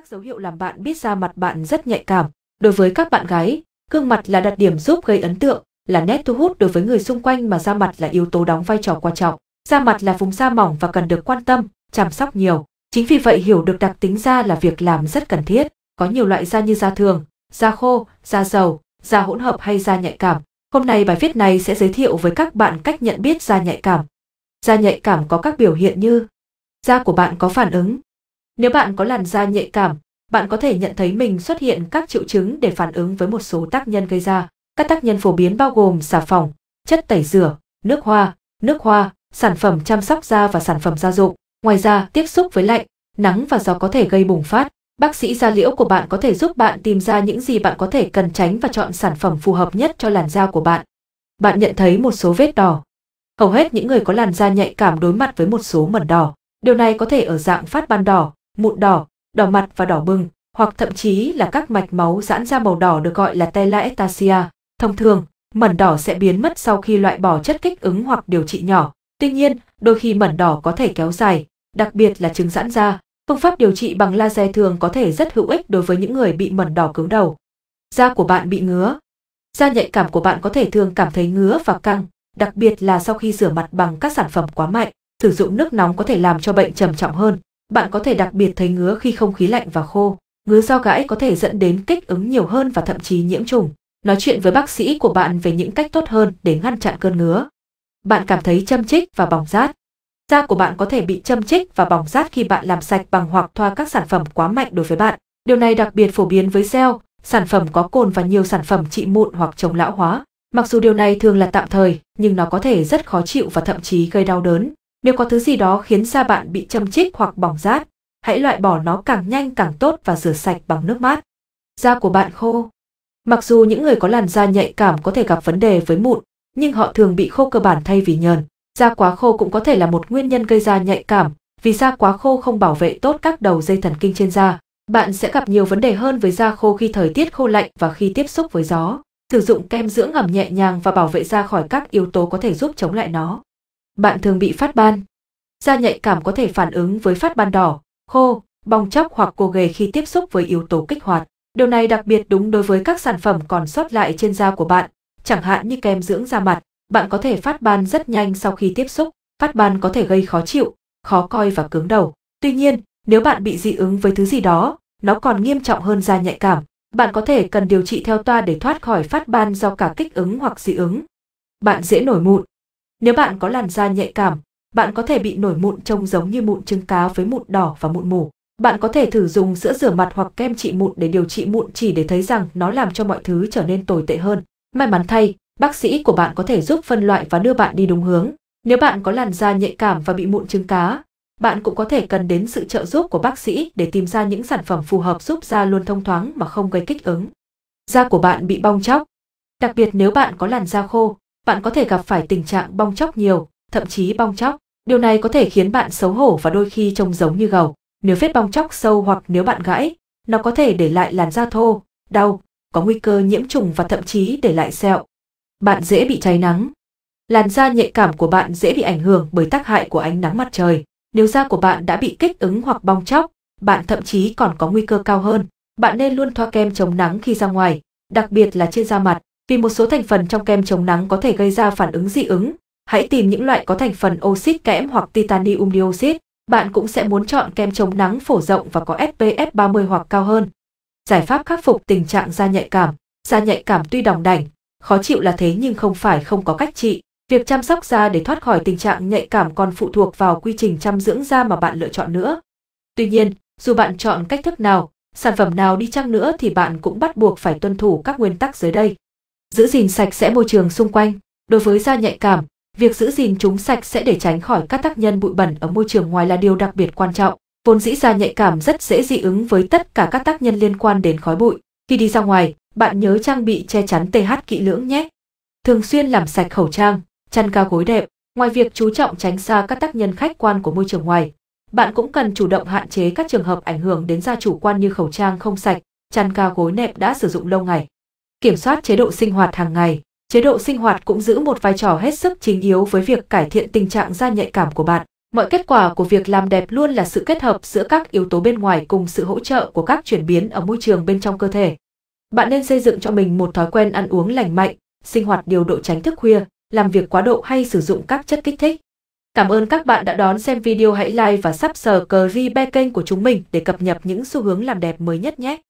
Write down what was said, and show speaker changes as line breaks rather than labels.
Các dấu hiệu làm bạn biết ra mặt bạn rất nhạy cảm. Đối với các bạn gái, gương mặt là đặc điểm giúp gây ấn tượng, là nét thu hút đối với người xung quanh mà da mặt là yếu tố đóng vai trò quan trọng. Da mặt là vùng da mỏng và cần được quan tâm, chăm sóc nhiều. Chính vì vậy hiểu được đặc tính da là việc làm rất cần thiết. Có nhiều loại da như da thường, da khô, da dầu, da hỗn hợp hay da nhạy cảm. Hôm nay bài viết này sẽ giới thiệu với các bạn cách nhận biết da nhạy cảm. Da nhạy cảm có các biểu hiện như Da của bạn có phản ứng, nếu bạn có làn da nhạy cảm, bạn có thể nhận thấy mình xuất hiện các triệu chứng để phản ứng với một số tác nhân gây ra. Các tác nhân phổ biến bao gồm xà phòng, chất tẩy rửa, nước hoa, nước hoa, sản phẩm chăm sóc da và sản phẩm gia dụng. Ngoài ra, tiếp xúc với lạnh, nắng và gió có thể gây bùng phát. Bác sĩ da liễu của bạn có thể giúp bạn tìm ra những gì bạn có thể cần tránh và chọn sản phẩm phù hợp nhất cho làn da của bạn. Bạn nhận thấy một số vết đỏ. Hầu hết những người có làn da nhạy cảm đối mặt với một số mẩn đỏ. Điều này có thể ở dạng phát ban đỏ, mụn đỏ, đỏ mặt và đỏ bừng, hoặc thậm chí là các mạch máu giãn ra màu đỏ được gọi là tela Thông thường, mẩn đỏ sẽ biến mất sau khi loại bỏ chất kích ứng hoặc điều trị nhỏ. Tuy nhiên, đôi khi mẩn đỏ có thể kéo dài, đặc biệt là chứng giãn da. Phương pháp điều trị bằng laser thường có thể rất hữu ích đối với những người bị mẩn đỏ cứng đầu. Da của bạn bị ngứa. Da nhạy cảm của bạn có thể thường cảm thấy ngứa và căng, đặc biệt là sau khi rửa mặt bằng các sản phẩm quá mạnh. Sử dụng nước nóng có thể làm cho bệnh trầm trọng hơn bạn có thể đặc biệt thấy ngứa khi không khí lạnh và khô. Ngứa do gãi có thể dẫn đến kích ứng nhiều hơn và thậm chí nhiễm trùng. Nói chuyện với bác sĩ của bạn về những cách tốt hơn để ngăn chặn cơn ngứa. Bạn cảm thấy châm chích và bỏng rát. Da của bạn có thể bị châm chích và bỏng rát khi bạn làm sạch bằng hoặc thoa các sản phẩm quá mạnh đối với bạn. Điều này đặc biệt phổ biến với gel, sản phẩm có cồn và nhiều sản phẩm trị mụn hoặc chống lão hóa. Mặc dù điều này thường là tạm thời, nhưng nó có thể rất khó chịu và thậm chí gây đau đớn. Nếu có thứ gì đó khiến da bạn bị châm chích hoặc bỏng rát, hãy loại bỏ nó càng nhanh càng tốt và rửa sạch bằng nước mát. Da của bạn khô. Mặc dù những người có làn da nhạy cảm có thể gặp vấn đề với mụn, nhưng họ thường bị khô cơ bản thay vì nhờn. Da quá khô cũng có thể là một nguyên nhân gây ra nhạy cảm, vì da quá khô không bảo vệ tốt các đầu dây thần kinh trên da. Bạn sẽ gặp nhiều vấn đề hơn với da khô khi thời tiết khô lạnh và khi tiếp xúc với gió. Sử dụng kem dưỡng ẩm nhẹ nhàng và bảo vệ da khỏi các yếu tố có thể giúp chống lại nó bạn thường bị phát ban. Da nhạy cảm có thể phản ứng với phát ban đỏ, khô, bong chóc hoặc gồ ghề khi tiếp xúc với yếu tố kích hoạt. Điều này đặc biệt đúng đối với các sản phẩm còn sót lại trên da của bạn, chẳng hạn như kem dưỡng da mặt, bạn có thể phát ban rất nhanh sau khi tiếp xúc. Phát ban có thể gây khó chịu, khó coi và cứng đầu. Tuy nhiên, nếu bạn bị dị ứng với thứ gì đó, nó còn nghiêm trọng hơn da nhạy cảm. Bạn có thể cần điều trị theo toa để thoát khỏi phát ban do cả kích ứng hoặc dị ứng. Bạn dễ nổi mụn, nếu bạn có làn da nhạy cảm, bạn có thể bị nổi mụn trông giống như mụn trứng cá với mụn đỏ và mụn mủ. Bạn có thể thử dùng sữa rửa mặt hoặc kem trị mụn để điều trị mụn chỉ để thấy rằng nó làm cho mọi thứ trở nên tồi tệ hơn. May mắn thay, bác sĩ của bạn có thể giúp phân loại và đưa bạn đi đúng hướng. Nếu bạn có làn da nhạy cảm và bị mụn trứng cá, bạn cũng có thể cần đến sự trợ giúp của bác sĩ để tìm ra những sản phẩm phù hợp giúp da luôn thông thoáng mà không gây kích ứng. Da của bạn bị bong chóc. Đặc biệt nếu bạn có làn da khô, bạn có thể gặp phải tình trạng bong chóc nhiều, thậm chí bong chóc. Điều này có thể khiến bạn xấu hổ và đôi khi trông giống như gầu. Nếu vết bong chóc sâu hoặc nếu bạn gãy, nó có thể để lại làn da thô, đau, có nguy cơ nhiễm trùng và thậm chí để lại sẹo. Bạn dễ bị cháy nắng. Làn da nhạy cảm của bạn dễ bị ảnh hưởng bởi tác hại của ánh nắng mặt trời. Nếu da của bạn đã bị kích ứng hoặc bong chóc, bạn thậm chí còn có nguy cơ cao hơn. Bạn nên luôn thoa kem chống nắng khi ra ngoài, đặc biệt là trên da mặt vì một số thành phần trong kem chống nắng có thể gây ra phản ứng dị ứng, hãy tìm những loại có thành phần oxit kẽm hoặc titanium dioxide, bạn cũng sẽ muốn chọn kem chống nắng phổ rộng và có SPF 30 hoặc cao hơn. Giải pháp khắc phục tình trạng da nhạy cảm Da nhạy cảm tuy đồng đảnh, khó chịu là thế nhưng không phải không có cách trị. Việc chăm sóc da để thoát khỏi tình trạng nhạy cảm còn phụ thuộc vào quy trình chăm dưỡng da mà bạn lựa chọn nữa. Tuy nhiên, dù bạn chọn cách thức nào, sản phẩm nào đi chăng nữa thì bạn cũng bắt buộc phải tuân thủ các nguyên tắc dưới đây giữ gìn sạch sẽ môi trường xung quanh đối với da nhạy cảm việc giữ gìn chúng sạch sẽ để tránh khỏi các tác nhân bụi bẩn ở môi trường ngoài là điều đặc biệt quan trọng vốn dĩ da nhạy cảm rất dễ dị ứng với tất cả các tác nhân liên quan đến khói bụi khi đi ra ngoài bạn nhớ trang bị che chắn th kỹ lưỡng nhé thường xuyên làm sạch khẩu trang chăn cao gối đẹp ngoài việc chú trọng tránh xa các tác nhân khách quan của môi trường ngoài bạn cũng cần chủ động hạn chế các trường hợp ảnh hưởng đến da chủ quan như khẩu trang không sạch chăn cao gối nẹp đã sử dụng lâu ngày kiểm soát chế độ sinh hoạt hàng ngày. Chế độ sinh hoạt cũng giữ một vai trò hết sức chính yếu với việc cải thiện tình trạng da nhạy cảm của bạn. Mọi kết quả của việc làm đẹp luôn là sự kết hợp giữa các yếu tố bên ngoài cùng sự hỗ trợ của các chuyển biến ở môi trường bên trong cơ thể. Bạn nên xây dựng cho mình một thói quen ăn uống lành mạnh, sinh hoạt điều độ tránh thức khuya, làm việc quá độ hay sử dụng các chất kích thích. Cảm ơn các bạn đã đón xem video hãy like và subscribe kênh của chúng mình để cập nhật những xu hướng làm đẹp mới nhất nhé.